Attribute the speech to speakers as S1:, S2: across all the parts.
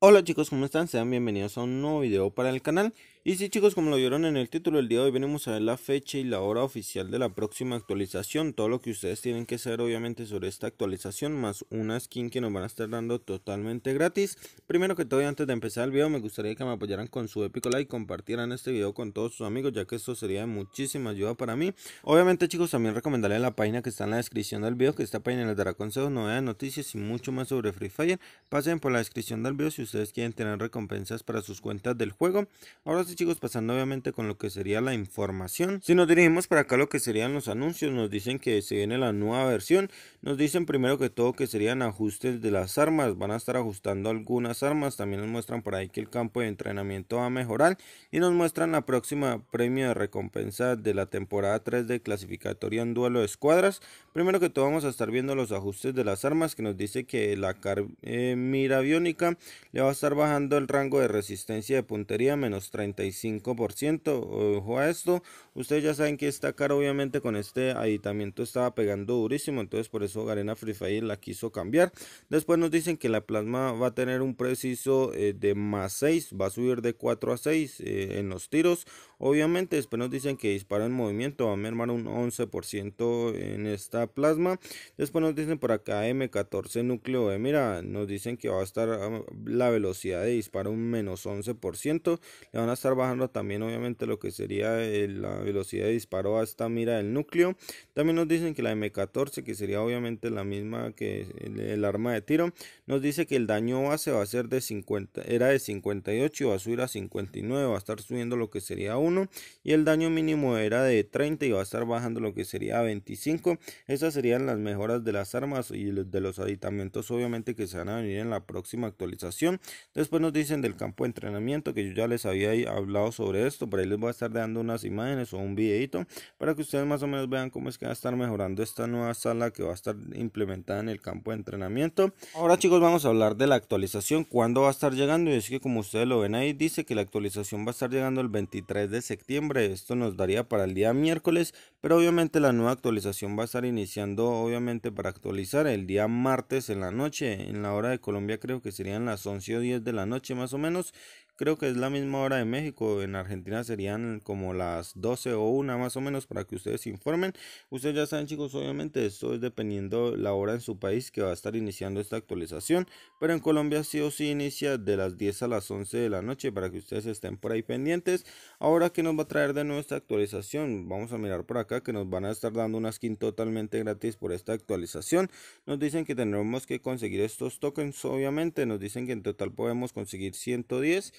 S1: Hola chicos, ¿cómo están? Sean bienvenidos a un nuevo video para el canal y sí chicos, como lo vieron en el título, el día de hoy venimos a ver la fecha y la hora oficial de la próxima actualización, todo lo que ustedes tienen que saber obviamente sobre esta actualización, más una skin que nos van a estar dando totalmente gratis. Primero que todo y antes de empezar el video, me gustaría que me apoyaran con su épico like, compartieran este video con todos sus amigos, ya que esto sería de muchísima ayuda para mí. Obviamente chicos, también recomendarles la página que está en la descripción del video, que esta página les dará consejos, novedades, noticias y mucho más sobre Free Fire. Pasen por la descripción del video si ustedes quieren tener recompensas para sus cuentas del juego. Ahora sí chicos pasando obviamente con lo que sería la información. Si nos dirigimos para acá lo que serían los anuncios, nos dicen que se viene la nueva versión. Nos dicen primero que todo que serían ajustes de las armas. Van a estar ajustando algunas armas. También nos muestran por ahí que el campo de entrenamiento va a mejorar. Y nos muestran la próxima premio de recompensa de la temporada 3 de clasificatoria en duelo de escuadras. Primero que todo vamos a estar viendo los ajustes de las armas que nos dice que la car eh, mira aviónica le va a estar bajando el rango de resistencia de puntería menos 30 35% Ojo a esto. Ustedes ya saben que esta cara obviamente con este aditamiento estaba pegando durísimo. Entonces por eso Garena Free Fire la quiso cambiar. Después nos dicen que la plasma va a tener un preciso eh, de más 6. Va a subir de 4 a 6 eh, en los tiros. Obviamente después nos dicen que dispara en movimiento, va a mermar un 11% en esta plasma. Después nos dicen por acá M14 núcleo de mira, nos dicen que va a estar ah, la velocidad de disparo un menos 11%. Le van a estar bajando también obviamente lo que sería eh, la velocidad de disparo a esta mira del núcleo. También nos dicen que la M14, que sería obviamente la misma que el arma de tiro, nos dice que el daño base va a ser de 50, era de 58 y va a subir a 59, va a estar subiendo lo que sería 1 y el daño mínimo era de 30 y va a estar bajando lo que sería 25. Esas serían las mejoras de las armas y de los aditamentos obviamente que se van a venir en la próxima actualización. Después nos dicen del campo de entrenamiento que yo ya les había hablado sobre esto, por ahí les voy a estar dando unas imágenes o un videito para que ustedes más o menos vean cómo es que va a estar mejorando esta nueva sala que va a estar implementada en el campo de entrenamiento. Ahora chicos vamos a hablar de la actualización, cuándo va a estar llegando y es que como ustedes lo ven ahí dice que la actualización va a estar llegando el 23 de septiembre. Esto nos daría para el día miércoles, pero obviamente la nueva actualización va a estar iniciando, obviamente para actualizar el día martes en la noche. En la hora de Colombia creo que serían las 11 o 10 de la noche más o menos. Creo que es la misma hora de México. En Argentina serían como las 12 o 1 más o menos para que ustedes se informen. Ustedes ya saben chicos, obviamente esto es dependiendo la hora en su país que va a estar iniciando esta actualización. Pero en Colombia sí o sí inicia de las 10 a las 11 de la noche para que ustedes estén por ahí pendientes. Ahora que nos va a traer de nuevo esta actualización. Vamos a mirar por acá que nos van a estar dando una skin totalmente gratis por esta actualización. Nos dicen que tenemos que conseguir estos tokens obviamente. Nos dicen que en total podemos conseguir 110.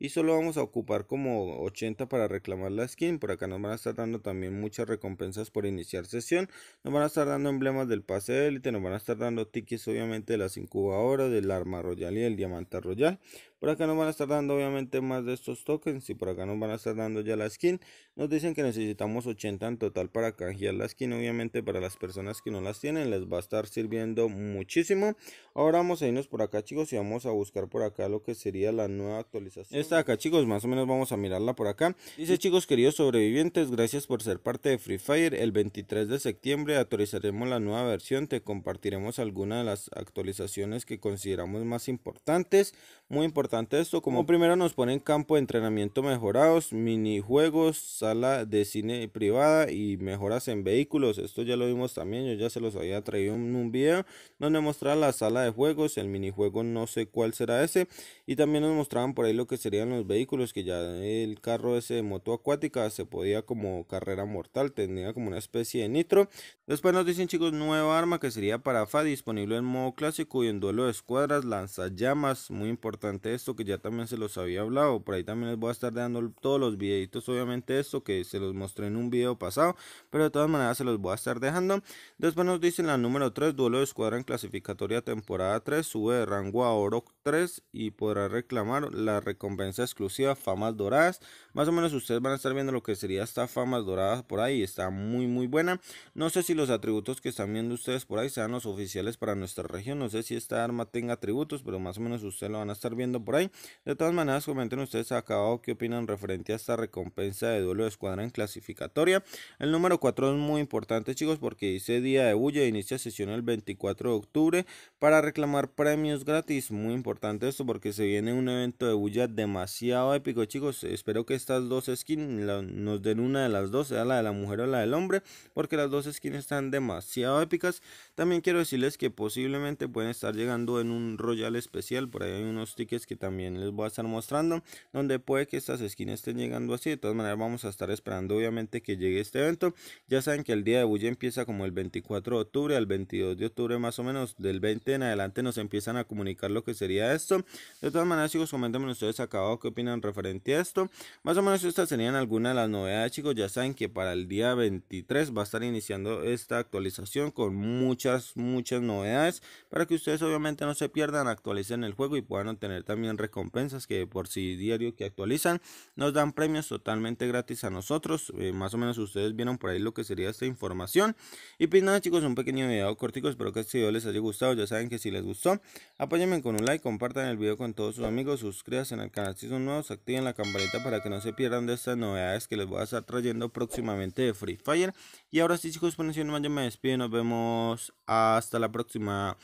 S1: y solo vamos a ocupar como 80 para reclamar la skin. Por acá nos van a estar dando también muchas recompensas por iniciar sesión. Nos van a estar dando emblemas del pase de élite, nos van a estar dando tickets obviamente de las incubadoras, del arma royal y el diamante royal. Por acá nos van a estar dando obviamente más de estos tokens y por acá nos van a estar dando ya la skin. Nos dicen que necesitamos 80 en total para canjear la skin. Obviamente para las personas que no las tienen les va a estar sirviendo muchísimo. Ahora vamos a irnos por acá chicos y vamos a buscar por acá lo que sería la nueva actualización acá chicos, más o menos vamos a mirarla por acá. Dice chicos queridos sobrevivientes, gracias por ser parte de Free Fire. El 23 de septiembre actualizaremos la nueva versión, te compartiremos algunas de las actualizaciones que consideramos más importantes. Muy importante esto, como primero nos ponen campo de entrenamiento mejorados, minijuegos, sala de cine privada y mejoras en vehículos. Esto ya lo vimos también, yo ya se los había traído en un video donde mostraba la sala de juegos, el minijuego no sé cuál será ese y también nos mostraban por ahí lo que sería los vehículos, que ya el carro ese de moto acuática se podía como carrera mortal, tenía como una especie de nitro. Después nos dicen chicos, nueva arma que sería para FA, disponible en modo clásico y en duelo de escuadras, lanzallamas, muy importante esto que ya también se los había hablado, por ahí también les voy a estar dejando todos los videitos, obviamente esto que se los mostré en un video pasado, pero de todas maneras se los voy a estar dejando. Después nos dicen la número 3, duelo de escuadra en clasificatoria temporada 3, sube de rango a oro 3 y podrá reclamar la recompensa exclusiva, famas doradas. Más o menos ustedes van a estar viendo lo que sería esta famas doradas por ahí. Está muy, muy buena. No sé si los atributos que están viendo ustedes por ahí sean los oficiales para nuestra región. No sé si esta arma tenga atributos, pero más o menos ustedes lo van a estar viendo por ahí. De todas maneras, comenten ustedes acá abajo qué opinan referente a esta recompensa de duelo de escuadra en clasificatoria. El número 4 es muy importante, chicos, porque dice día de bulla. Inicia sesión el 24 de octubre para reclamar premios gratis. Muy importante esto porque se viene un evento de bulla de demasiado épico, chicos. Espero que estas dos skins nos den una de las dos, sea la de la mujer o la del hombre, porque las dos skins están demasiado épicas. También quiero decirles que posiblemente pueden estar llegando en un Royal especial, por ahí hay unos tickets que también les voy a estar mostrando, donde puede que estas skins estén llegando así. De todas maneras, vamos a estar esperando obviamente que llegue este evento. Ya saben que el día de Bulla empieza como el 24 de octubre al 22 de octubre, más o menos, del 20 en adelante nos empiezan a comunicar lo que sería esto. De todas maneras, chicos, coméntenme ustedes acá qué opinan referente a esto. Más o menos estas serían algunas de las novedades, chicos. Ya saben que para el día 23 va a estar iniciando esta actualización con muchas, muchas novedades para que ustedes obviamente no se pierdan, actualicen el juego y puedan obtener también recompensas que por si diario que actualizan nos dan premios totalmente gratis a nosotros. Eh, más o menos ustedes vieron por ahí lo que sería esta información. Y pues nada, chicos, un pequeño video cortico. Espero que este video les haya gustado. Ya saben que si les gustó, apóyenme con un like, compartan el video con todos sus amigos, suscríbanse al canal si son nuevos activen la campanita para que no se pierdan de estas novedades que les voy a estar trayendo próximamente de Free Fire. Y ahora sí chicos, por no más me despido nos vemos hasta la próxima.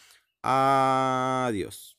S1: Adiós.